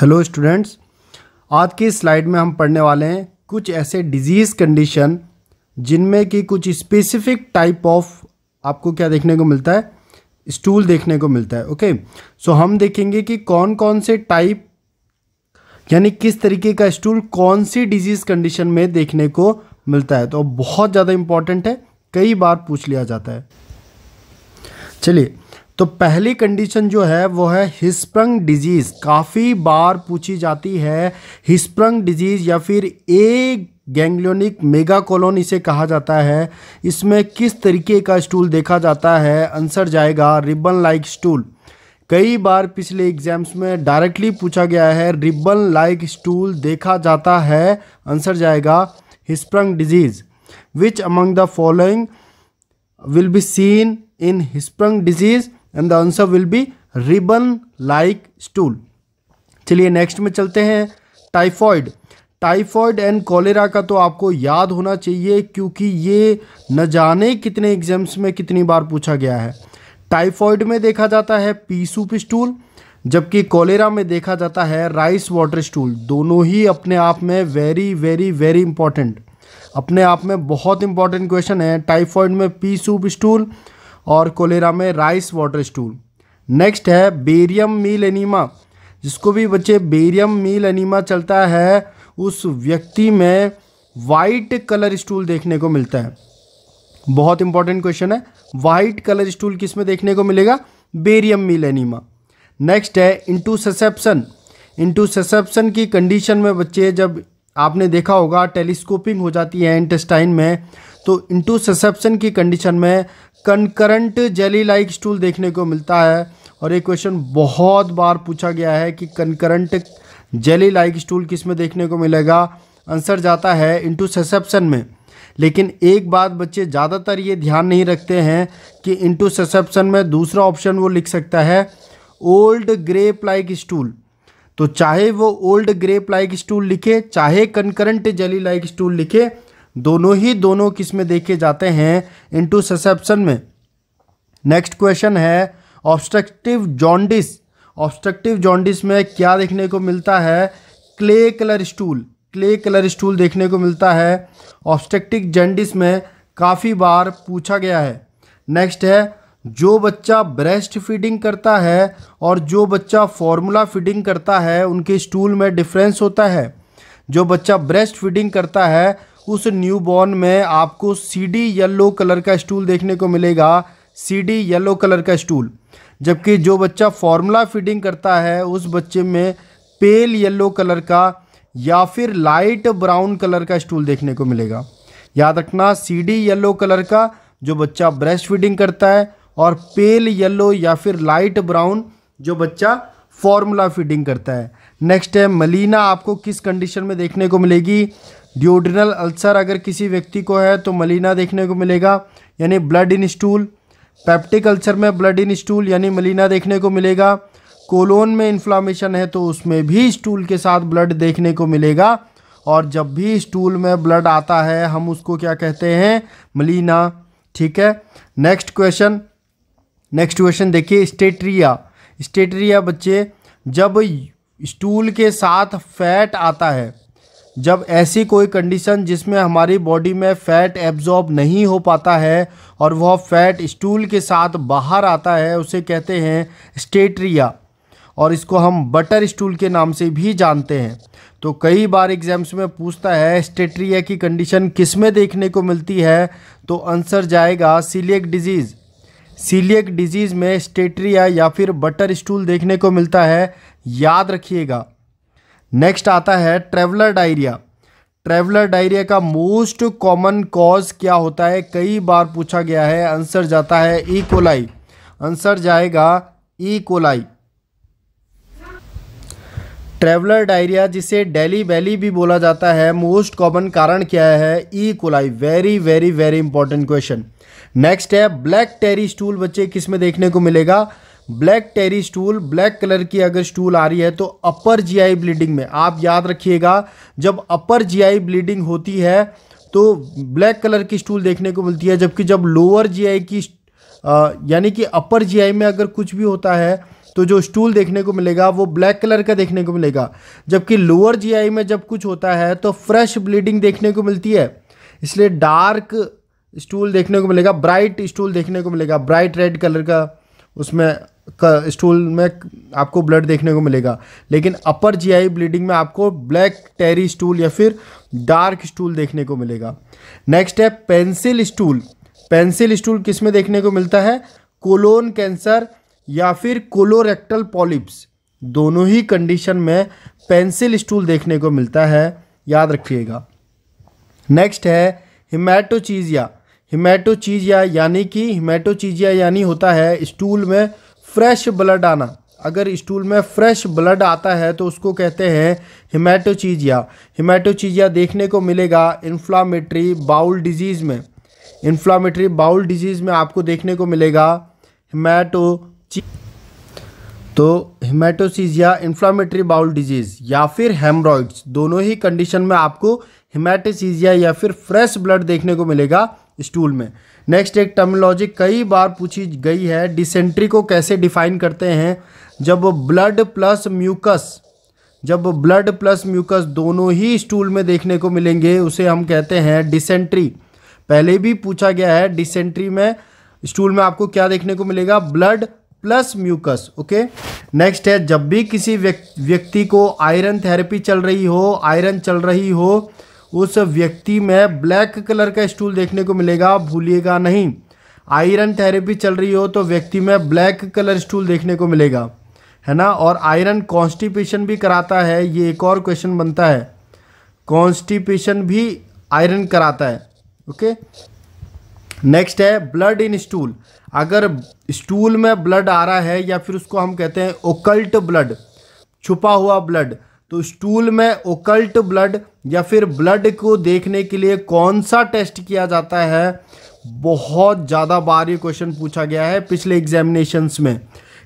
Hello students आज की slide में हम पढ़ने वाले हैं कुछ ऐसे डिजीज़ कंडीशन जिनमें कि कुछ स्पेसिफिक टाइप ऑफ आपको क्या देखने को मिलता है स्टूल देखने को मिलता है ओके okay? सो so, हम देखेंगे कि कौन कौन से टाइप यानी किस तरीके का स्टूल कौन सी डिजीज़ कंडीशन में देखने को मिलता है तो बहुत ज़्यादा इम्पॉर्टेंट है कई बार पूछ लिया जाता है चलिए तो पहली कंडीशन जो है वो है हिस्प्रंग डिजीज़ काफ़ी बार पूछी जाती है हिस्प्रंग डिजीज़ या फिर एक गैंग्लियोनिक मेगा कॉलोन इसे कहा जाता है इसमें किस तरीके का स्टूल देखा जाता है आंसर जाएगा रिबन लाइक स्टूल कई बार पिछले एग्जाम्स में डायरेक्टली पूछा गया है रिबन लाइक स्टूल देखा जाता है आंसर जाएगा Hirschsprung disease which among the following will be seen in Hirschsprung disease and the answer will be ribbon like stool चलिए नेक्स्ट में चलते हैं टाइफॉइड टाइफॉइड एंड कॉलेरा का तो आपको याद होना चाहिए क्योंकि ये न जाने कितने एग्जाम्स में कितनी बार पूछा गया है टाइफॉइड में देखा जाता है पी सूप स्टूल जबकि कॉलेरा में देखा जाता है राइस वाटर स्टूल दोनों ही अपने आप में वेरी वेरी वेरी इंपॉर्टेंट अपने आप में बहुत इंपॉर्टेंट क्वेश्चन है टाइफॉइड में पी सूप स्टूल और कोलेरा में राइस वाटर स्टूल नेक्स्ट है बेरियम मील एनीमा जिसको भी बच्चे बेरियम मील एनीमा चलता है उस व्यक्ति में वाइट कलर स्टूल देखने को मिलता है बहुत इंपॉर्टेंट क्वेश्चन है वाइट कलर स्टूल किस में देखने को मिलेगा बेरियम मील एनीमा नेक्स्ट है इंटू ससेप्सन इंटू ससेप्सन की कंडीशन में बच्चे जब आपने देखा होगा टेलीस्कोपिंग हो जाती है इंटेस्टाइन में तो इंटू ससेप्शन की कंडीशन में कनकरंट जेली लाइक स्टूल देखने को मिलता है और ये क्वेश्चन बहुत बार पूछा गया है कि कनकरंट जेली लाइक स्टूल किस में देखने को मिलेगा आंसर जाता है इंटू ससेप्शन में लेकिन एक बात बच्चे ज़्यादातर ये ध्यान नहीं रखते हैं कि इंटू ससेप्शन में दूसरा ऑप्शन वो लिख सकता है ओल्ड ग्रेप लाइक स्टूल तो चाहे वो ओल्ड ग्रेप लाइक स्टूल लिखे चाहे कंकरेंट जली लाइक स्टूल लिखे दोनों ही दोनों किस में देखे जाते हैं इनटू ससेप्शन में नेक्स्ट क्वेश्चन है ऑब्स्ट्रक्टिव जॉन्डिस ऑब्स्ट्रक्टिव जॉन्डिस में क्या देखने को मिलता है clay colour stool clay colour stool देखने को मिलता है ऑब्स्ट्रक्टिव जॉन्डिस में काफ़ी बार पूछा गया है नेक्स्ट है जो बच्चा ब्रेस्ट फीडिंग करता है और जो बच्चा फॉर्मूला फीडिंग करता है उनके स्टूल में डिफरेंस होता है जो बच्चा ब्रेस्ट फीडिंग करता है उस न्यूबॉर्न में आपको सीडी येलो कलर का स्टूल देखने को मिलेगा सीडी येलो कलर का स्टूल जबकि जो बच्चा फॉर्मूला फीडिंग करता है उस बच्चे में पेल येलो कलर का या फिर लाइट ब्राउन कलर का स्टूल देखने को मिलेगा याद रखना सीडी येलो कलर का जो बच्चा ब्रेस्ट फीडिंग करता है और पेल येलो या फिर लाइट ब्राउन जो बच्चा फॉर्मूला फीडिंग करता है नेक्स्ट है मलीना आपको किस कंडीशन में देखने को मिलेगी ड्योडिनल अल्सर अगर किसी व्यक्ति को है तो मलीना देखने को मिलेगा यानी blood in stool peptic ulcer में ब्लड इन स्टूल यानी मलीना देखने को मिलेगा कोलोन में इन्फ्लामेशन है तो उसमें भी स्टूल के साथ ब्लड देखने को मिलेगा और जब भी स्टूल में ब्लड आता है हम उसको क्या कहते हैं मलीना ठीक है नेक्स्ट क्वेश्चन नेक्स्ट क्वेश्चन देखिए स्टेट्रिया स्टेट्रिया बच्चे जब स्टूल के साथ फैट आता है जब ऐसी कोई कंडीशन जिसमें हमारी बॉडी में फैट एब्जॉर्ब नहीं हो पाता है और वह फैट स्टूल के साथ बाहर आता है उसे कहते हैं स्टेट्रिया और इसको हम बटर स्टूल के नाम से भी जानते हैं तो कई बार एग्जाम्स में पूछता है स्टेट्रिया की कंडीशन किस में देखने को मिलती है तो आंसर जाएगा सीलियक डिजीज़ सीलियक डिजीज़ में स्टेट्रिया या फिर बटर स्टूल देखने को मिलता है याद रखिएगा नेक्स्ट आता है ट्रेवलर डायरिया ट्रेवलर डायरिया का मोस्ट कॉमन कॉज क्या होता है कई बार पूछा गया है आंसर जाता है ई कोलाई आंसर जाएगा ई कोलाई ट्रेवलर डायरिया जिसे डेली वैली भी बोला जाता है मोस्ट कॉमन कारण क्या है E coli very very very important question next है ब्लैक टेरी स्टूल बच्चे किस में देखने को मिलेगा black tarry stool black colour की अगर स्टूल आ रही है तो अपर जीआई ब्लीडिंग में आप याद रखिएगा जब अपर जीआई ब्लीडिंग होती है तो ब्लैक कलर की स्टूल देखने को मिलती है जबकि जब लोअर जीआई की यानी कि अपर जीआई में अगर कुछ भी होता है तो जो स्टूल देखने को मिलेगा वो ब्लैक कलर का देखने को मिलेगा जबकि लोअर आई में जब कुछ होता है तो फ्रेश ब्लीडिंग देखने को मिलती है इसलिए डार्क स्टूल देखने को मिलेगा ब्राइट स्टूल देखने को मिलेगा ब्राइट रेड कलर का उसमें स्टूल में आपको ब्लड देखने को मिलेगा लेकिन अपर जीआई ब्लीडिंग में आपको ब्लैक टेरी स्टूल या फिर डार्क स्टूल देखने को मिलेगा नेक्स्ट है पेंसिल स्टूल पेंसिल स्टूल किस में देखने को मिलता है कोलोन कैंसर या फिर कोलोरेक्टल पॉलिप्स दोनों ही कंडीशन में पेंसिल स्टूल देखने को मिलता है याद रखिएगा नेक्स्ट है हिमैटोचीजिया हिमैटोचीजिया यानी कि हिमैटोचीजिया यानी होता है स्टूल में फ्रेश ब्लड आना अगर स्टूल में फ्रेश ब्लड आता है तो उसको कहते हैं हिमैटोचीजिया हिमैटोचीजिया देखने को मिलेगा इन्फ्लामेटरी बाउल डिजीज़ में इन्फ्लामेटरी बाउल डिजीज़ में आपको देखने को मिलेगा हिमेटोची तो हिमैटोसीजिया इन्फ्लामेटरी बाउल डिजीज़ या फिर हेमरॉइड्स दोनों ही कंडीशन में आपको हिमाटिसीजिया या फिर फ्रेश ब्लड देखने को मिलेगा स्टूल में नेक्स्ट एक टर्मोलॉजी कई बार पूछी गई है डिसेंट्री को कैसे डिफाइन करते हैं जब ब्लड प्लस म्यूकस जब ब्लड प्लस म्यूकस दोनों ही स्टूल में देखने को मिलेंगे उसे हम कहते हैं डिसेंट्री पहले भी पूछा गया है डिसेंट्री में स्टूल में आपको क्या देखने को मिलेगा blood plus mucus okay next है जब भी किसी व्यक्ति को आयरन थेरेपी चल रही हो आयरन चल रही हो उस व्यक्ति में ब्लैक कलर का स्टूल देखने को मिलेगा भूलिएगा नहीं आयरन थेरेपी चल रही हो तो व्यक्ति में ब्लैक कलर स्टूल देखने को मिलेगा है ना और आयरन कॉन्स्टिपेशन भी कराता है ये एक और क्वेश्चन बनता है कॉन्स्टिपेशन भी आयरन कराता है ओके नेक्स्ट है ब्लड इन स्टूल अगर स्टूल में ब्लड आ रहा है या फिर उसको हम कहते हैं ओकल्ट ब्लड छुपा हुआ ब्लड तो स्टूल में ओकल्ट ब्लड या फिर ब्लड को देखने के लिए कौन सा टेस्ट किया जाता है बहुत ज़्यादा बार ये क्वेश्चन पूछा गया है पिछले एग्जामिनेशंस में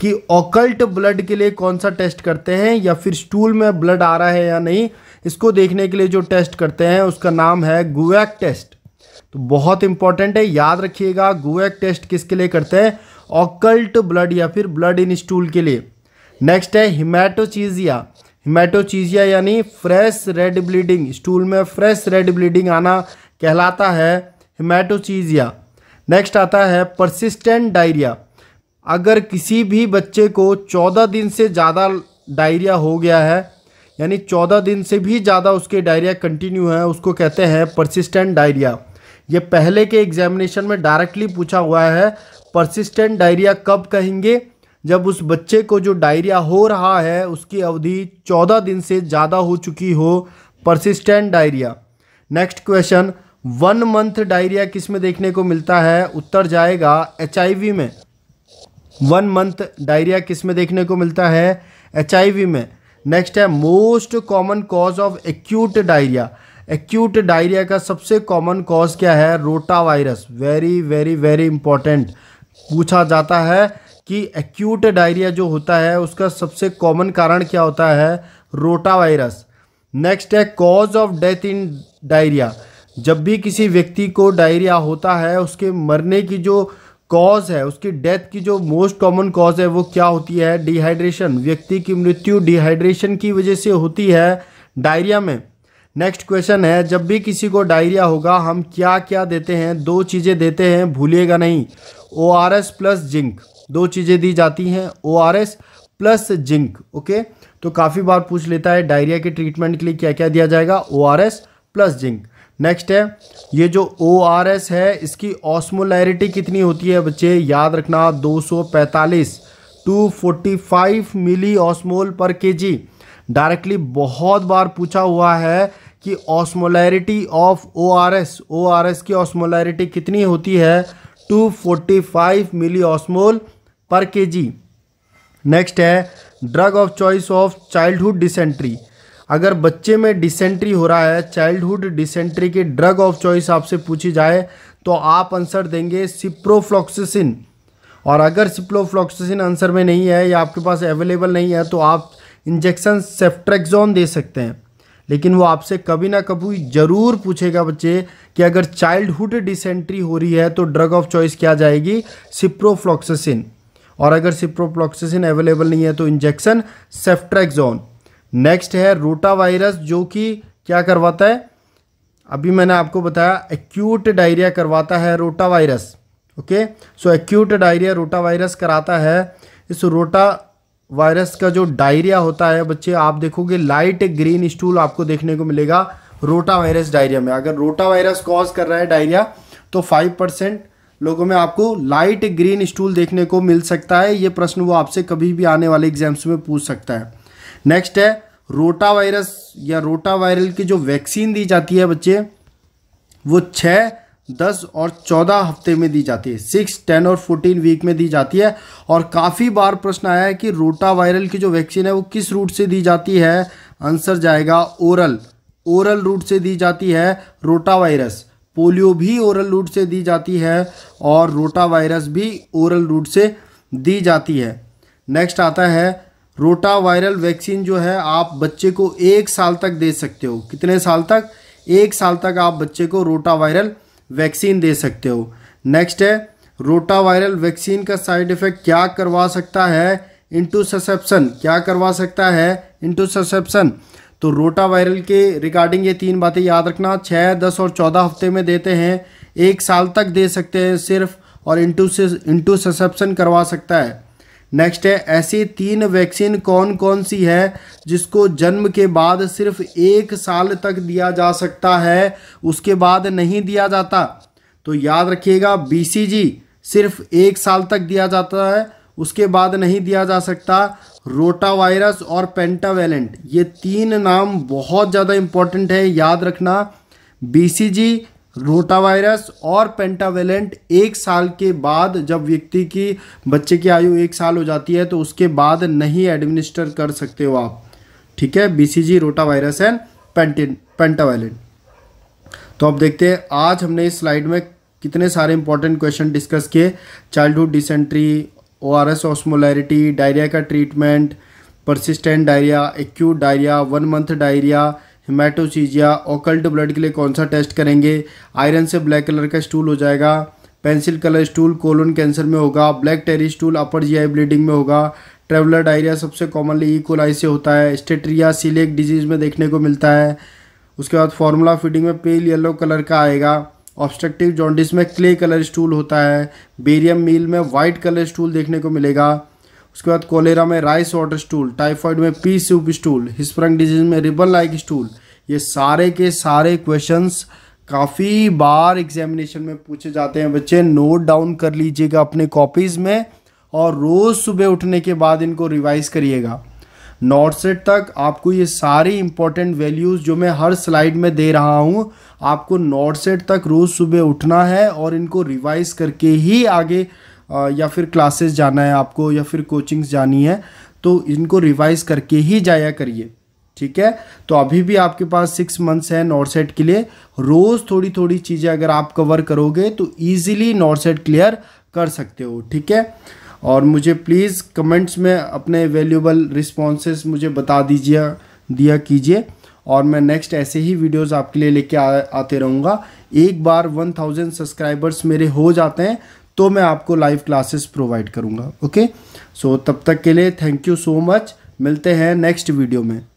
कि ओकल्ट ब्लड के लिए कौन सा टेस्ट करते हैं या फिर स्टूल में ब्लड आ रहा है या नहीं इसको देखने के लिए जो टेस्ट करते हैं उसका नाम है गुवैक टेस्ट तो बहुत इंपॉर्टेंट है याद रखिएगा गुवैक टेस्ट किसके लिए करते हैं ऑकल्ट ब्लड या फिर ब्लड इन स्टूल के लिए नेक्स्ट है हिमैटोचीजिया हिमाटोचीजिया यानी फ्रेश रेड ब्लीडिंग स्टूल में फ्रेश रेड ब्लीडिंग आना कहलाता है हिमाटोचीजिया नेक्स्ट आता है परसिस्टेंट डायरिया अगर किसी भी बच्चे को चौदह दिन से ज़्यादा डायरिया हो गया है यानी चौदह दिन से भी ज़्यादा उसके डायरिया कंटिन्यू है उसको कहते हैं परसिस्टेंट डायरिया ये पहले के एग्जामिनेशन में डायरेक्टली पूछा हुआ है परसिस्टेंट डायरिया कब कहेंगे जब उस बच्चे को जो डायरिया हो रहा है उसकी अवधि चौदह दिन से ज़्यादा हो चुकी हो persistent diarrhoea next question one month diarrhoea किस में देखने को मिलता है उत्तर जाएगा एच में वन मंथ डायरिया किस में देखने को मिलता है एच में नेक्स्ट है most common cause of acute diarrhoea acute diarrhoea का सबसे कॉमन कॉज क्या है रोटा rotavirus very very very important पूछा जाता है कि एक्यूट डायरिया जो होता है उसका सबसे कॉमन कारण क्या होता है रोटा वायरस नेक्स्ट है cause of death in diarrhoea जब भी किसी व्यक्ति को डायरिया होता है उसके मरने की जो कॉज है उसकी डेथ की जो मोस्ट कॉमन कॉज है वो क्या होती है डिहाइड्रेशन व्यक्ति की मृत्यु डिहाइड्रेशन की वजह से होती है डायरिया में नेक्स्ट क्वेश्चन है जब भी किसी को डायरिया होगा हम क्या क्या देते हैं दो चीज़ें देते हैं भूलिएगा नहीं O R S plus zinc दो चीज़ें दी जाती हैं ओ प्लस जिंक ओके तो काफ़ी बार पूछ लेता है डायरिया के ट्रीटमेंट के लिए क्या क्या दिया जाएगा ओ प्लस जिंक नेक्स्ट है ये जो ओ है इसकी ऑस्मोलैरिटी कितनी होती है बच्चे याद रखना 245 245 मिली ऑस्मोल पर के डायरेक्टली बहुत बार पूछा हुआ है कि osmolarity of O O R S की ऑस्मोलैरिटी कितनी होती है 245 milli osmol per K G next है drug of choice of childhood dysentery अगर बच्चे में डिसेंट्री हो रहा है चाइल्डहुड डिसेंट्री की ड्रग ऑफ चॉइस आपसे पूछी जाए तो आप आंसर देंगे सिप्रोफ्लॉक्सिसिन और अगर सिप्रोफ्लॉक्सिसिन आंसर में नहीं है या आपके पास अवेलेबल नहीं है तो आप इंजेक्शन सेफ्ट्रेक्जोन दे सकते हैं लेकिन वो आपसे कभी ना कभी ज़रूर पूछेगा बच्चे कि अगर चाइल्डहुड डिसेंट्री हो रही है तो ड्रग ऑफ चॉइस क्या जाएगी सिप्रोफ्लॉक्सिसिन और अगर सिप्रोप्लॉक्सिसिन अवेलेबल नहीं है तो इंजेक्शन सेफ्ट्रैक्जोन नेक्स्ट है रोटा वायरस जो कि क्या करवाता है अभी मैंने आपको बताया एक्यूट डायरिया करवाता है रोटा virus okay so acute diarrhoea rota virus कराता है इस रोटा वायरस का जो डायरिया होता है बच्चे आप देखोगे लाइट ग्रीन स्टूल आपको देखने को मिलेगा रोटा वायरस डायरिया में अगर रोटा वायरस कॉज कर रहा है डायरिया तो फाइव परसेंट लोगों में आपको लाइट ग्रीन स्टूल देखने को मिल सकता है ये प्रश्न वो आपसे कभी भी आने वाले एग्जाम्स में पूछ सकता है नेक्स्ट है रोटा वायरस या रोटा वायरल की जो वैक्सीन दी जाती है बच्चे वो छः दस और चौदह हफ्ते में दी जाती है सिक्स टेन और फोर्टीन वीक में दी जाती है और काफ़ी बार प्रश्न आया है कि रोटा वायरल की जो वैक्सीन है वो किस रूट से दी जाती है आंसर जाएगा ओरल ओरल रूट से दी जाती है रोटा वायरस पोलियो भी ओरल रूट से दी जाती है और रोटा वायरस भी ओरल रूट से दी जाती है नेक्स्ट आता है रोटा वायरल वैक्सीन जो है आप बच्चे को एक साल तक दे सकते हो कितने साल तक एक साल तक आप बच्चे को रोटा वायरल वैक्सीन दे सकते हो नेक्स्ट है रोटा वायरल वैक्सीन का साइड इफेक्ट क्या करवा सकता है इंटू ससेप्सन क्या करवा सकता है इंटू ससेप्सन तो रोटा वायरल के रिगार्डिंग ये तीन बातें याद रखना छः दस और चौदह हफ्ते में देते हैं एक साल तक दे सकते हैं सिर्फ और इंटू से इंटू ससेप्शन करवा सकता है नेक्स्ट है ऐसी तीन वैक्सीन कौन कौन सी है जिसको जन्म के बाद सिर्फ एक साल तक दिया जा सकता है उसके बाद नहीं दिया जाता तो याद रखिएगा बी सिर्फ एक साल तक दिया जाता है उसके बाद नहीं दिया जा सकता रोटावायरस और पेंटावेलेंट ये तीन नाम बहुत ज़्यादा इम्पॉर्टेंट है याद रखना बीसीजी रोटावायरस और पेंटावेलेंट एक साल के बाद जब व्यक्ति की बच्चे की आयु एक साल हो जाती है तो उसके बाद नहीं एडमिनिस्टर कर सकते हो आप ठीक है बीसीजी रोटावायरस एंड पेंटिन पेंटावेलेंट तो अब देखते हैं आज हमने इस स्लाइड में कितने सारे इंपॉर्टेंट क्वेश्चन डिस्कस किए childhood dysentery O R S osmolarity diarrhoea का treatment persistent diarrhoea acute diarrhoea one month diarrhoea haematochezia occult blood के लिए कौन सा टेस्ट करेंगे आयरन से ब्लैक कलर का स्टूल हो जाएगा pencil colour stool colon cancer में होगा black tarry stool upper GI bleeding में होगा ट्रेवलर डायरिया सबसे कॉमनली ई कोलाई से होता है स्टेट्रिया सीलेक डिजीज़ में देखने को मिलता है उसके बाद फॉर्मूला फीडिंग में पेल येलो कलर का आएगा ऑब्स्ट्रक्टिव जॉन्डिस में क्ले कलर स्टूल होता है बेरियम मील में वाइट कलर स्टूल देखने को मिलेगा उसके बाद कोलेरा में राइस वाटर स्टूल टाइफॉइड में pea soup stool Hirschsprung disease में रिबन लाइक स्टूल ये सारे के सारे क्वेश्चंस काफ़ी बार एग्जामिनेशन में पूछे जाते हैं बच्चे नोट डाउन कर लीजिएगा अपने कॉपीज़ में और रोज़ सुबह उठने के बाद इनको रिवाइज़ करिएगा नॉर्थ सेट तक आपको ये सारी इंपॉर्टेंट वैल्यूज़ जो मैं हर स्लाइड में दे रहा हूँ आपको नॉर्थ सेट तक रोज़ सुबह उठना है और इनको रिवाइज करके ही आगे या फिर क्लासेस जाना है आपको या फिर कोचिंग्स जानी है तो इनको रिवाइज करके ही जाया करिए ठीक है तो अभी भी आपके पास सिक्स मंथ्स हैं नॉर्थ सेट के लिए रोज़ थोड़ी थोड़ी चीज़ें अगर आप कवर करोगे तो ईजिली नॉर्थ सेट क्लियर कर सकते हो ठीक है और मुझे प्लीज़ कमेंट्स में अपने वैल्यूबल रिस्पॉन्सेस मुझे बता दीजिए दिया कीजिए और मैं नेक्स्ट ऐसे ही वीडियोस आपके लिए लेके आते रहूँगा एक बार 1000 सब्सक्राइबर्स मेरे हो जाते हैं तो मैं आपको लाइव क्लासेस प्रोवाइड करूँगा ओके सो so, तब तक के लिए थैंक यू सो मच मिलते हैं नेक्स्ट वीडियो में